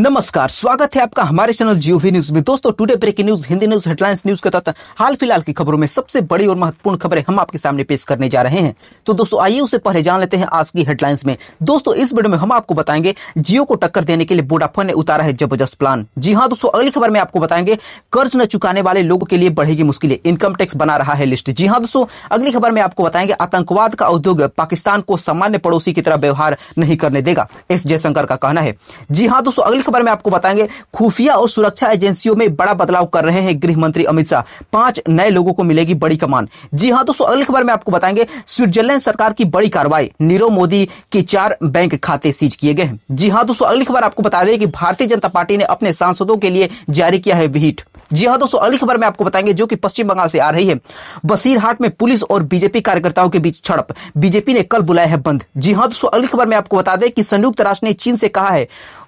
नमस्कार स्वागत है आपका हमारे चैनल जीओवी न्यूज में दोस्तों today breaking news Hindi news headlines news के तहत हाल फिलहाल की खबरों में सबसे बड़ी और महत्वपूर्ण खबरें हम आपके सामने पेश करने जा रहे हैं तो दोस्तों आइए उसे पहले जान लेते हैं आज की हेडलाइंस में दोस्तों इस वीडियो में हम आपको बताएंगे जियो को टक्कर देने के लिए वोडाफोन ने उतारा है जबरदस्त प्लान जी हाँ दोस्तों अगली खबर में आपको बताएंगे कर्ज न चुकाने वाले लोगों के लिए बढ़ेगी मुश्किलें इनकम टैक्स बना रहा है लिस्ट जी हाँ दोस्तों अगली खबर में आपको बताएंगे आतंकवाद का उद्योग पाकिस्तान को सामान्य पड़ोसी की तरह व्यवहार नहीं करने देगा एस जयशंकर का कहना है जी हाँ दोस्तों अगली खबर में आपको बताएंगे खुफिया और सुरक्षा एजेंसियों में बड़ा बदलाव कर रहे हैं गृह मंत्री अमित शाह पांच नए लोगों को मिलेगी बड़ी कमान जी हाँ दोस्तों अगली खबर में आपको बताएंगे स्विट्जरलैंड सरकार की बड़ी कार्रवाई नीरव मोदी के चार बैंक खाते सीज किए गए हैं जी हाँ दोस्तों अगली खबर आपको बता दें कि भारतीय जनता पार्टी ने अपने सांसदों के लिए जारी किया है विहिट जी हाँ दोस्तों अगली खबर में आपको बताएंगे जो कि पश्चिम बंगाल से आ रही है बसीरहाट में पुलिस और बीजेपी कार्यकर्ताओं के बीच झड़प बीजेपी ने कल बुलाया है बंद जी हाँ दोस्तों अगली खबर में आपको बता दें कि संयुक्त राष्ट्र ने चीन से कहा है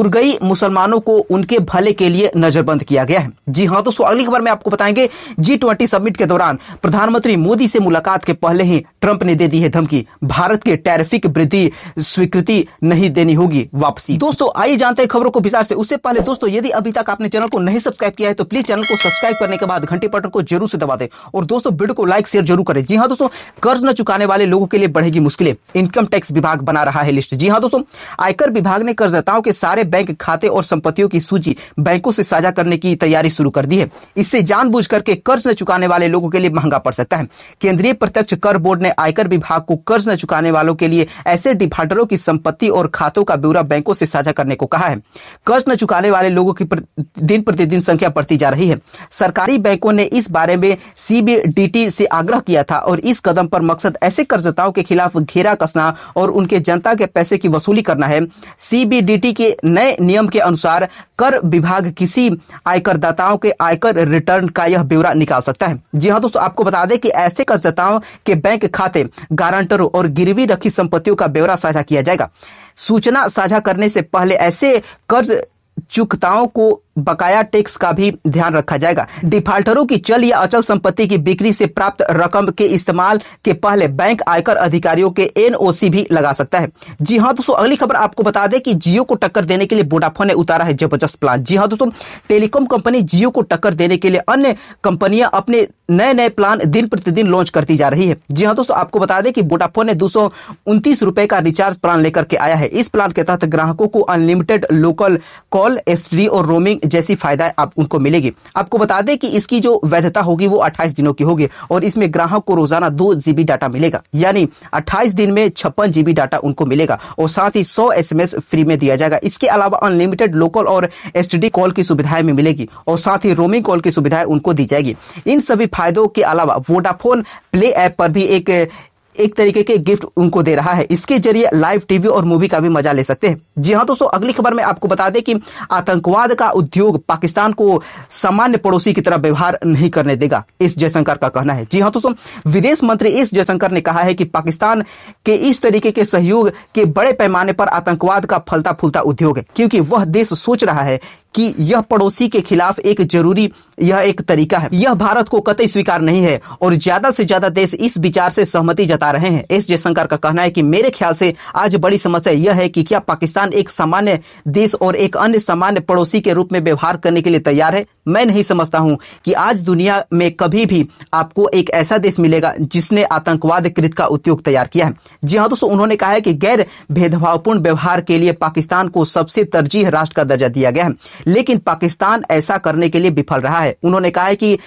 उर्गई मुसलमानों को उनके भले के लिए नजरबंद किया गया है जी हाँ दोस्तों अगली खबर में आपको बताएंगे जी ट्वेंटी समिट के दौरान प्रधानमंत्री मोदी से मुलाकात के पहले ही ट्रंप ने दे दी है धमकी भारत के टैरिफिक वृद्धि स्वीकृति नहीं देनी होगी वापसी दोस्तों आइए जानते हैं खबरों को विस्तार से उससे पहले दोस्तों यदि अभी तक आपने चैनल को नहीं सब्सक्राइब किया है तो प्लीज चैनल को सब्सक्राइब करने के बाद घंटे बटन को जरूर से दबा दे और दोस्तों वीडियो को लाइक शेयर जरूर करें जी हाँ दोस्तों कर्ज न चुकाने वाले लोगों के लिए बढ़ेगी मुश्किलें इनकम टैक्स विभाग बना रहा है लिस्ट जी हाँ दोस्तों आयकर विभाग ने कर्जदाताओं के सारे सारे बैंक खाते और संपत्तियों की सूची बैंकों से साझा करने की तैयारी शुरू कर दी है इससे जानबूझ करके कर्ज न चुकाने वाले लोगों के लिए महंगा पड़ सकता है केंद्रीय प्रत्यक्ष कर बोर्ड ने आयकर विभाग को कर्ज न चुकाने वालों के लिए ऐसे डिफाल्टरों की संपत्ति और खातों का ब्यौरा बैंकों से साझा करने को कहा है कर्ज न चुकाने वाले लोगों की दिन प्रतिदिन संख्या बढ़ती जा रही है सरकारी बैंकों ने इस बारे में सीबीडीटी से आग्रह किया था और इस कदम पर मकसद ऐसे कर्जदाताओं के खिलाफ घेरा कसना और उनके जनता के पैसे की वसूली करना है सीबीडीटी के नए नियम के अनुसार कर विभाग किसी आयकरदाताओं के आयकर रिटर्न का यह ब्यौरा निकाल सकता है जी हाँ दोस्तों आपको बता दें कि ऐसे करदाताओं के बैंक खाते गारंटरों और गिरवी रखी संपत्तियों का ब्यौरा साझा किया जाएगा सूचना साझा करने से पहले ऐसे कर्ज चुकताओं को बकाया टैक्स का भी ध्यान रखा जाएगा डिफाल्टरों की चल या अचल संपत्ति की बिक्री से प्राप्त रकम के इस्तेमाल के पहले बैंक आयकर अधिकारियों के एनओसी भी लगा सकता है जी हाँ दोस्तों अगली खबर आपको बता दें कि जियो को टक्कर देने के लिए वोडाफोन ने उतारा है जबरदस्त प्लान जी हाँ दोस्तों टेलीकॉम कंपनी जियो को टक्कर देने के लिए अन्य कंपनियां अपने नए नए प्लान दिन प्रतिदिन लॉन्च करती जा रही है जी हाँ दोस्तों आपको बता दें कि वोडाफोन ने दो रुपए का रिचार्ज प्लान लेकर के आया है इस प्लान के तहत ग्राहकों को अनलिमिटेड लोकल कॉल एस और रोमिंग जैसी फायदा आप उनको मिलेगी आपको बता दें कि इसकी जो वैधता होगी वो 28 दिनों की होगी और इसमें ग्राहक को रोजाना दो जीबी डाटा मिलेगा यानी 28 दिन में छप्पन जीबी डाटा उनको मिलेगा और साथ ही 100 एसएमएस फ्री में दिया जाएगा इसके अलावा अनलिमिटेड लोकल और एस कॉल की सुविधाएं भी मिलेगी और साथ ही रोमिंग कॉल की सुविधाएं उनको दी जाएगी इन सभी फायदों के अलावा वोडाफोन प्ले ऐप पर भी एक एक तरीके के गिफ्ट उनको दे रहा है इसके जरिए लाइव टीवी और मूवी का भी मजा ले सकते हैं जी हाँ दोस्तों अगली खबर में आपको बता दें कि आतंकवाद का उद्योग पाकिस्तान को सामान्य पड़ोसी की तरह व्यवहार नहीं करने देगा एस जयशंकर का कहना है जी हाँ दोस्तों विदेश मंत्री एस जयशंकर ने कहा है कि पाकिस्तान के इस तरीके के सहयोग के बड़े पैमाने पर आतंकवाद का फलता फूलता उद्योग है क्योंकि वह देश सोच रहा है कि यह पड़ोसी के खिलाफ एक जरूरी यह एक तरीका है यह भारत को कतई स्वीकार नहीं है और ज्यादा से ज्यादा देश इस विचार से सहमति जता रहे हैं एस जयशंकर का कहना है कि मेरे ख्याल से आज बड़ी समस्या यह है कि क्या पाकिस्तान पाकिस्तान एक सामान्य देश और एक अन्य सामान्य पड़ोसी के रूप में व्यवहार करने के लिए तैयार है मैं नहीं समझता हूं कि आज दुनिया में कभी भी आपको एक ऐसा देश मिलेगा जिसने आतंकवाद कृत का उद्योग तैयार किया है जी हाँ दोस्तों उन्होंने कहा है कि गैर भेदभावपूर्ण व्यवहार के लिए पाकिस्तान को सबसे तरजीह राष्ट्र का दर्जा दिया गया है लेकिन पाकिस्तान ऐसा करने के लिए विफल रहा है उन्होंने कहा है कि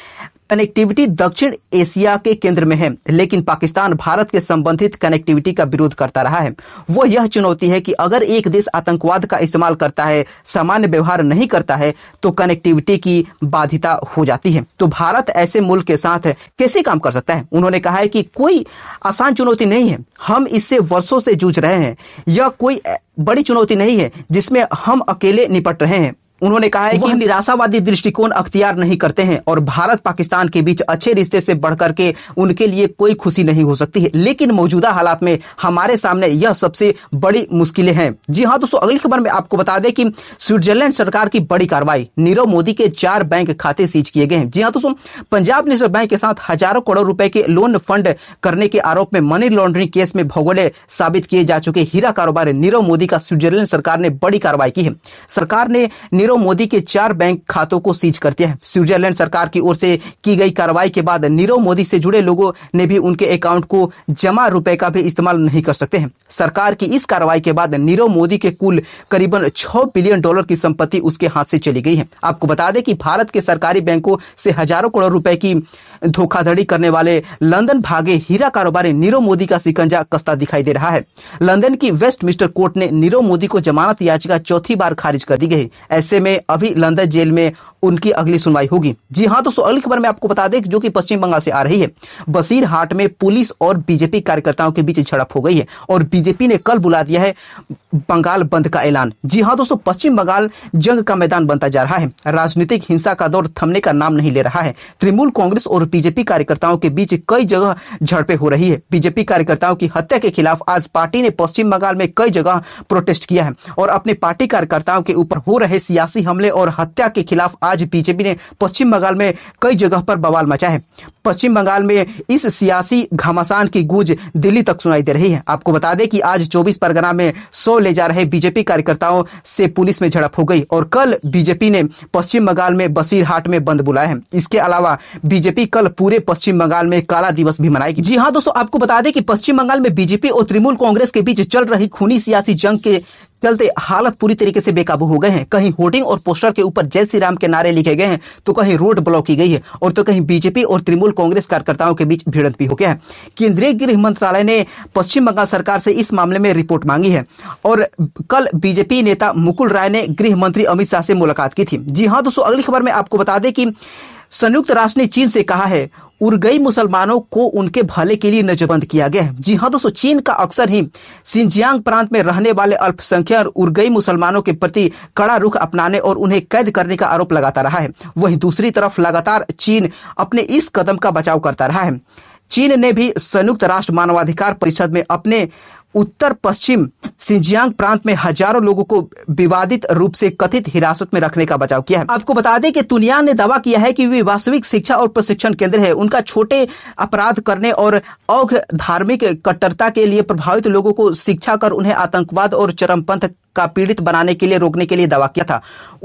कनेक्टिविटी दक्षिण एशिया के केंद्र में है लेकिन पाकिस्तान भारत के संबंधित कनेक्टिविटी का विरोध करता रहा है वो यह चुनौती है कि अगर एक देश आतंकवाद का इस्तेमाल करता है सामान्य व्यवहार नहीं करता है तो कनेक्टिविटी की बाधिता हो जाती है तो भारत ऐसे मुल्क के साथ कैसे काम कर सकता है उन्होंने कहा है कि कोई आसान चुनौती नहीं है हम इससे वर्षों से जूझ रहे हैं यह कोई बड़ी चुनौती नहीं है जिसमें हम अकेले निपट रहे हैं उन्होंने कहा है कि निराशावादी दृष्टिकोण अख्तियार नहीं करते हैं और भारत पाकिस्तान के बीच अच्छे रिश्ते से बढ़कर के उनके लिए कोई खुशी नहीं हो सकती है लेकिन मौजूदा हालात में हमारे सामने यह सबसे बड़ी मुश्किलें हैं जी हाँ दोस्तों अगली खबर में आपको बता दें कि स्विट्जरलैंड सरकार की बड़ी कार्रवाई नीरव मोदी के चार बैंक खाते सीज किए गए हैं जी हाँ दोस्तों पंजाब नेशनल बैंक के साथ हजारों करोड़ रुपए के लोन फंड करने के आरोप में मनी लॉन्ड्रिंग केस में भगोड़े साबित किए जा चुके हीरा कारोबारी नीरव मोदी का स्विट्जरलैंड सरकार ने बड़ी कार्रवाई की है सरकार ने नीरव मोदी के चार बैंक खातों को सीज करते हैं स्विट्जरलैंड सरकार की ओर से की गई कार्रवाई के बाद नीरव मोदी से जुड़े लोगों ने भी उनके अकाउंट को जमा रुपए का भी इस्तेमाल नहीं कर सकते हैं सरकार की इस कार्रवाई के बाद नीरव मोदी के कुल करीबन छह बिलियन डॉलर की संपत्ति उसके हाथ से चली गई है आपको बता दें कि भारत के सरकारी बैंकों से हजारों करोड़ रुपए की धोखाधड़ी करने वाले लंदन भागे हीरा कारोबारी नीरव मोदी का सिकंजा कसता दिखाई दे रहा है लंदन की वेस्ट मिस्टर कोर्ट ने नीरव मोदी को जमानत याचिका चौथी बार खारिज कर दी गई ऐसे में अभी लंदन जेल में उनकी अगली सुनवाई होगी जी हाँ दोस्तों अगली खबर में आपको बता दें जो कि पश्चिम बंगाल से आ रही है बसीरहाट में पुलिस और बीजेपी कार्यकर्ताओं के बीच झड़प हो गई है और बीजेपी ने कल बुला दिया है बंगाल बंद का ऐलान जी हाँ दोस्तों पश्चिम बंगाल जंग का मैदान बनता जा रहा है राजनीतिक हिंसा का दौर थमने का नाम नहीं ले रहा है तृणमूल कांग्रेस और बीजेपी कार्यकर्ताओं के बीच कई जगह झड़पें हो रही है बीजेपी कार्यकर्ताओं की हत्या के खिलाफ आज पार्टी ने पश्चिम बंगाल में कई जगह प्रोटेस्ट किया है और अपने पार्टी कार्यकर्ताओं के ऊपर हो रहे सियासी हमले और हत्या के खिलाफ आज बीजेपी ने पश्चिम बंगाल में कई जगह पर बवाल मचा है पश्चिम बंगाल में इस सियासी घमासान की गूंज दिल्ली तक सुनाई दे रही है आपको बता दें कि आज चौबीस परगना में सौ ले जा रहे बीजेपी कार्यकर्ताओं से पुलिस में झड़प हो गई और कल बीजेपी ने पश्चिम बंगाल में बसीरहाट में बंद बुलाया है इसके अलावा बीजेपी कल कल पूरे पश्चिम बंगाल में काला दिवस भी मनाएगी जी हाँ दोस्तों आपको बता दें कि पश्चिम बंगाल में बीजेपी और तृणमूल कांग्रेस के बीच चल रही खूनी सियासी जंग के चलते हालत पूरी तरीके से बेकाबू हो गए हैं कहीं होर्डिंग और पोस्टर के ऊपर जय श्री राम के नारे लिखे गए हैं तो कहीं रोड ब्लॉक की गई है और तो कहीं बीजेपी और तृणमूल कांग्रेस कार्यकर्ताओं के बीच भिड़ंत भी हो गया है केंद्रीय गृह मंत्रालय ने पश्चिम बंगाल सरकार से इस मामले में रिपोर्ट मांगी है और कल बीजेपी नेता मुकुल राय ने गृह मंत्री अमित शाह से मुलाकात की थी जी हाँ दोस्तों अगली खबर में आपको बता दें कि संयुक्त राष्ट्र ने चीन से कहा है उर्गई मुसलमानों को उनके भले के लिए नजरबंद किया गया है जी हाँ दोस्तों चीन का अक्सर ही सिंजियांग प्रांत में रहने वाले अल्पसंख्यक उर्गई मुसलमानों के प्रति कड़ा रुख अपनाने और उन्हें कैद करने का आरोप लगाता रहा है वहीं दूसरी तरफ लगातार चीन अपने इस कदम का बचाव करता रहा है चीन ने भी संयुक्त राष्ट्र मानवाधिकार परिषद में अपने उत्तर पश्चिम सिंजियांग प्रांत में हजारों लोगों को विवादित रूप से कथित हिरासत में रखने का बचाव किया है आपको बता दें कि तुनिया ने दावा किया है कि वे वास्तविक शिक्षा और प्रशिक्षण केंद्र है उनका छोटे अपराध करने और औघ धार्मिक कट्टरता के लिए प्रभावित लोगों को शिक्षा कर उन्हें आतंकवाद और चरमपंथ का पीड़ित बनाने के लिए रोकने के लिए दावा किया था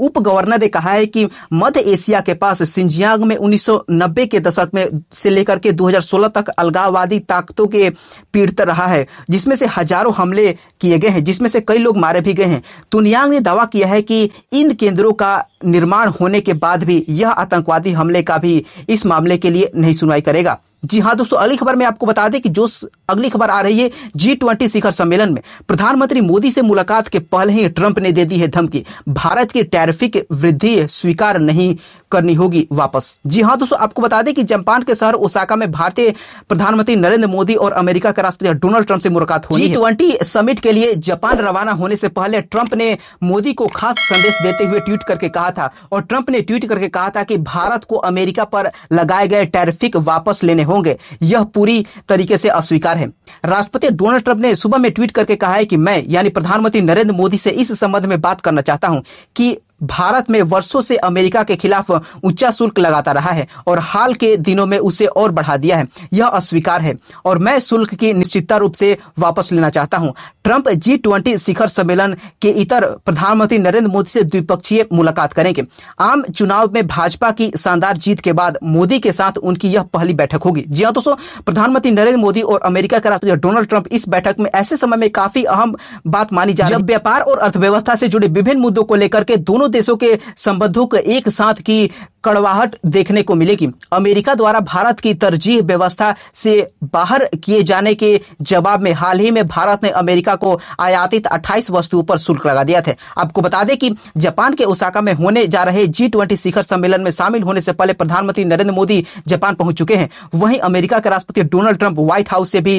उप गवर्नर ने कहा है कि मध्य एशिया के पास सिंजियांग में 1990 के दशक में से लेकर के 2016 तक अलगाववादी ताकतों के पीड़ित रहा है जिसमें से हजारों हमले किए गए हैं जिसमें से कई लोग मारे भी गए हैं तुनियांग ने दावा किया है कि इन केंद्रों का निर्माण होने के बाद भी यह आतंकवादी हमले का भी इस मामले के लिए नहीं सुनवाई करेगा जी हाँ दोस्तों अगली खबर में आपको बता दें कि जो अगली खबर आ रही है जी ट्वेंटी शिखर सम्मेलन में प्रधानमंत्री मोदी से मुलाकात के पहले ही ट्रंप ने दे दी है धमकी भारत की टैरिफिक वृद्धि स्वीकार नहीं करनी होगी वापस जी हाँ दोस्तों आपको बता दें कि जापान के शहर ओसाका में भारतीय प्रधानमंत्री नरेंद्र मोदी और अमेरिका के राष्ट्रपति डोनाल्ड ट्रंप से मुलाकात होगी जी ट्वेंटी समिट के लिए जापान रवाना होने से पहले ट्रंप ने मोदी को खास संदेश देते हुए ट्वीट करके कहा था और ट्रंप ने ट्वीट करके कहा था कि भारत को अमेरिका पर लगाए गए टैरिफिक वापस लेने होंगे यह पूरी तरीके से अस्वीकार है राष्ट्रपति डोनाल्ड ट्रंप ने सुबह में ट्वीट करके कहा है कि मैं यानी प्रधानमंत्री नरेंद्र मोदी से इस संबंध में बात करना चाहता हूं कि भारत में वर्षों से अमेरिका के खिलाफ ऊंचा शुल्क लगाता रहा है और हाल के दिनों में उसे और बढ़ा दिया है यह अस्वीकार है और मैं शुल्क की निश्चितता रूप से वापस लेना चाहता हूं ट्रंप जी ट्वेंटी शिखर सम्मेलन के इतर प्रधानमंत्री नरेंद्र मोदी से द्विपक्षीय मुलाकात करेंगे आम चुनाव में भाजपा की शानदार जीत के बाद मोदी के साथ उनकी यह पहली बैठक होगी जी हाँ दोस्तों प्रधानमंत्री नरेंद्र मोदी और अमेरिका के राष्ट्रपति डोनाल्ड ट्रंप इस बैठक में ऐसे समय में काफी अहम बात मानी जा रही है व्यापार और अर्थव्यवस्था से जुड़े विभिन्न मुद्दों को लेकर के दोनों देशों के संबंधों के एक साथ की कड़वाहट देखने को मिलेगी अमेरिका द्वारा भारत की तरजीह व्यवस्था से बाहर किए जाने के जवाब में हाल ही में भारत ने अमेरिका को आयातित 28 वस्तुओं पर शुल्क लगा दिया था आपको बता दें कि जापान के ओसाका में होने जा रहे जी ट्वेंटी शिखर सम्मेलन में शामिल होने से पहले प्रधानमंत्री नरेंद्र मोदी जापान पहुंच चुके हैं वहीं अमेरिका के राष्ट्रपति डोनाल्ड ट्रंप व्हाइट हाउस से भी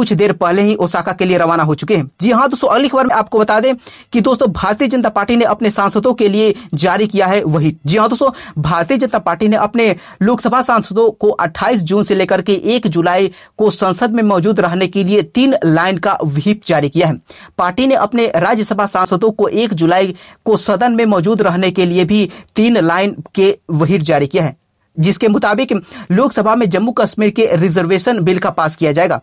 कुछ देर पहले ही ओसाका के लिए रवाना हो चुके हैं जी हाँ दोस्तों अगली खबर में आपको बता दें कि दोस्तों भारतीय जनता पार्टी ने अपने सांसदों के लिए जारी किया है वही जी हाँ दोस्तों भारतीय जनता पार्टी ने अपने लोकसभा सांसदों को 28 जून से लेकर के 1 जुलाई को संसद में मौजूद रहने के लिए तीन लाइन का व्हीप जारी किया है पार्टी ने अपने राज्यसभा सांसदों को एक जुलाई को सदन में मौजूद रहने के लिए भी तीन लाइन के वहीप जारी किया है जिसके मुताबिक लोकसभा में जम्मू कश्मीर के रिजर्वेशन बिल का पास किया जाएगा